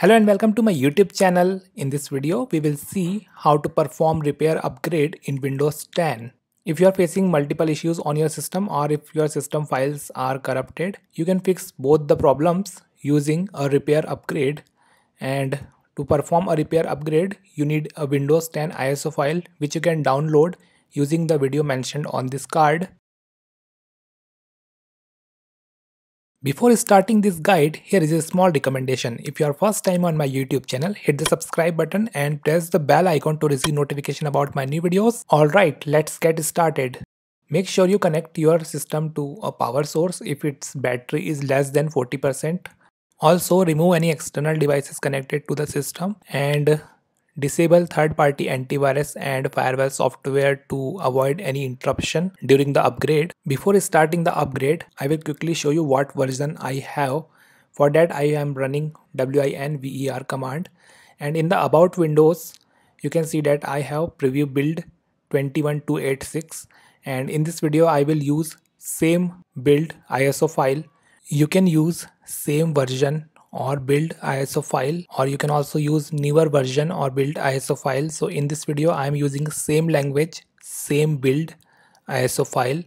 Hello and welcome to my YouTube channel. In this video, we will see how to perform repair upgrade in Windows 10. If you are facing multiple issues on your system or if your system files are corrupted, you can fix both the problems using a repair upgrade. And to perform a repair upgrade, you need a Windows 10 ISO file which you can download using the video mentioned on this card. Before starting this guide, here is a small recommendation. If you are first time on my YouTube channel, hit the subscribe button and press the bell icon to receive notification about my new videos. Alright, let's get started. Make sure you connect your system to a power source if its battery is less than 40%. Also remove any external devices connected to the system and Disable third-party antivirus and firewall software to avoid any interruption during the upgrade. Before starting the upgrade, I will quickly show you what version I have. For that I am running winver command and in the about windows you can see that I have preview build 21286 and in this video I will use same build ISO file. You can use same version or build ISO file or you can also use newer version or build ISO file. So in this video I am using same language, same build ISO file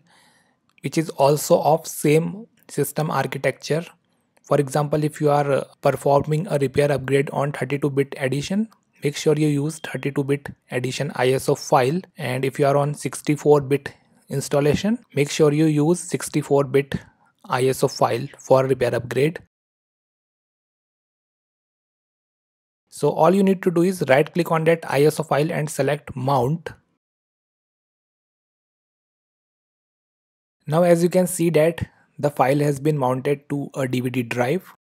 which is also of same system architecture. For example, if you are uh, performing a repair upgrade on 32-bit edition, make sure you use 32-bit edition ISO file and if you are on 64-bit installation, make sure you use 64-bit ISO file for repair upgrade. So all you need to do is right click on that ISO file and select mount. Now as you can see that the file has been mounted to a DVD drive.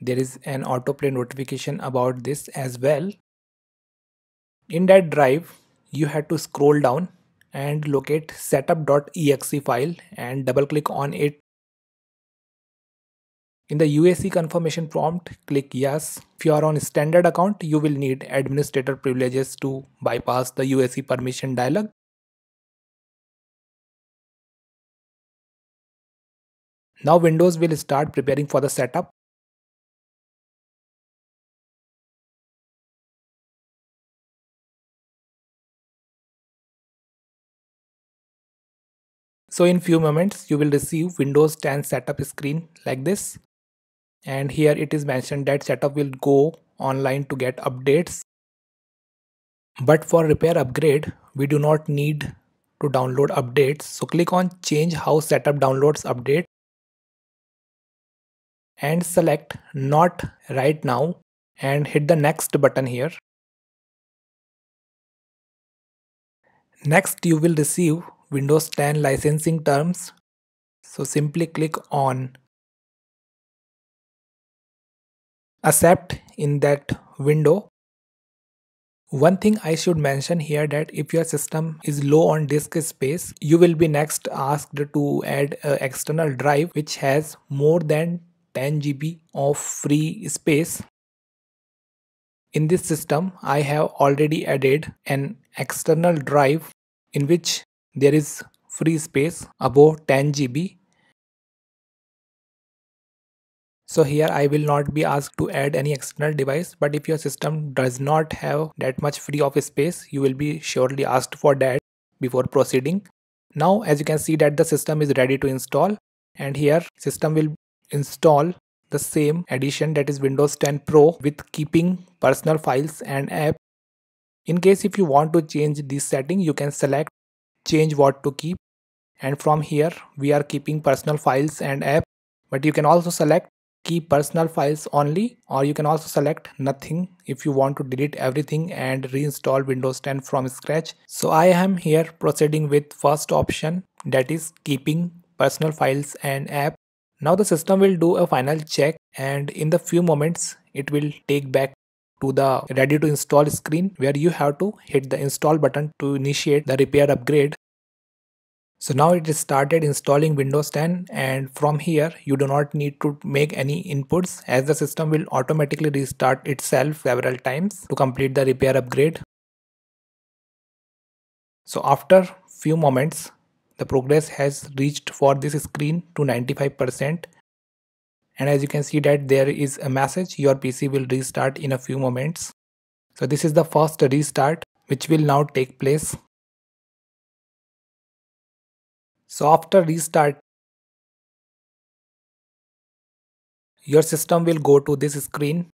There is an autoplay notification about this as well. In that drive, you have to scroll down and locate setup.exe file and double click on it in the UAC confirmation prompt, click yes. If you are on standard account, you will need administrator privileges to bypass the UAC permission dialog. Now Windows will start preparing for the setup. So in few moments, you will receive Windows 10 setup screen like this and here it is mentioned that setup will go online to get updates but for repair upgrade we do not need to download updates so click on change how setup downloads update and select not right now and hit the next button here next you will receive windows 10 licensing terms so simply click on accept in that window. One thing I should mention here that if your system is low on disk space, you will be next asked to add an external drive which has more than 10 GB of free space. In this system, I have already added an external drive in which there is free space above 10 GB So here I will not be asked to add any external device but if your system does not have that much free of space you will be surely asked for that before proceeding. Now as you can see that the system is ready to install and here system will install the same edition that is Windows 10 Pro with keeping personal files and app. In case if you want to change this setting you can select change what to keep and from here we are keeping personal files and app but you can also select keep personal files only or you can also select nothing if you want to delete everything and reinstall Windows 10 from scratch. So I am here proceeding with first option that is keeping personal files and app. Now the system will do a final check and in the few moments it will take back to the ready to install screen where you have to hit the install button to initiate the repair upgrade so now it is started installing Windows 10 and from here you do not need to make any inputs as the system will automatically restart itself several times to complete the repair upgrade. So after few moments the progress has reached for this screen to 95% and as you can see that there is a message your PC will restart in a few moments. So this is the first restart which will now take place so after restart, your system will go to this screen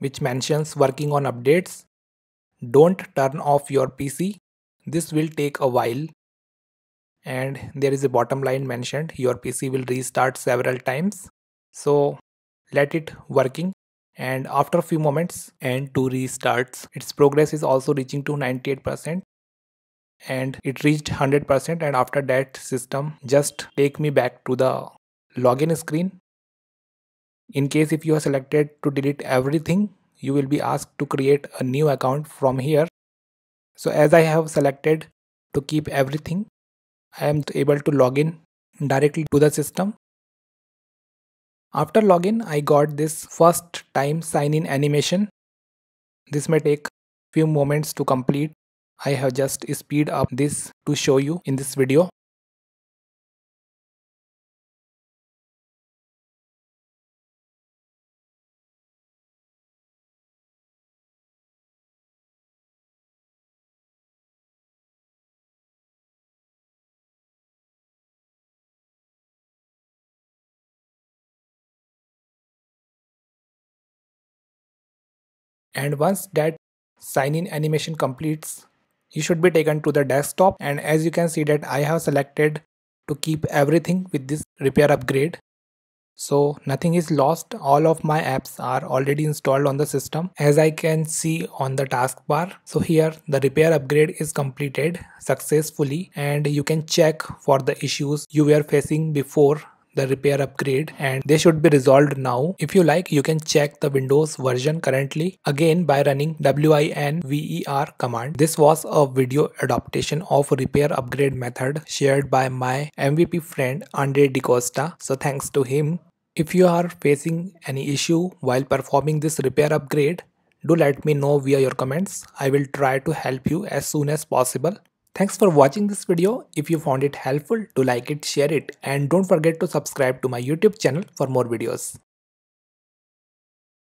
which mentions working on updates. Don't turn off your PC. This will take a while. And there is a bottom line mentioned your PC will restart several times. So let it working and after a few moments and two restarts its progress is also reaching to 98% and it reached 100% and after that system just take me back to the login screen. In case if you are selected to delete everything, you will be asked to create a new account from here. So as I have selected to keep everything, I am able to log in directly to the system. After login, I got this first time sign in animation. This may take few moments to complete I have just speed up this to show you in this video. And once that sign in animation completes, you should be taken to the desktop and as you can see that I have selected to keep everything with this repair upgrade. So nothing is lost, all of my apps are already installed on the system as I can see on the taskbar. So here the repair upgrade is completed successfully and you can check for the issues you were facing before the repair upgrade and they should be resolved now. If you like, you can check the Windows version currently again by running winver command. This was a video adaptation of repair upgrade method shared by my MVP friend Andre DiCosta. So thanks to him. If you are facing any issue while performing this repair upgrade, do let me know via your comments. I will try to help you as soon as possible. Thanks for watching this video. If you found it helpful, do like it, share it and don't forget to subscribe to my YouTube channel for more videos.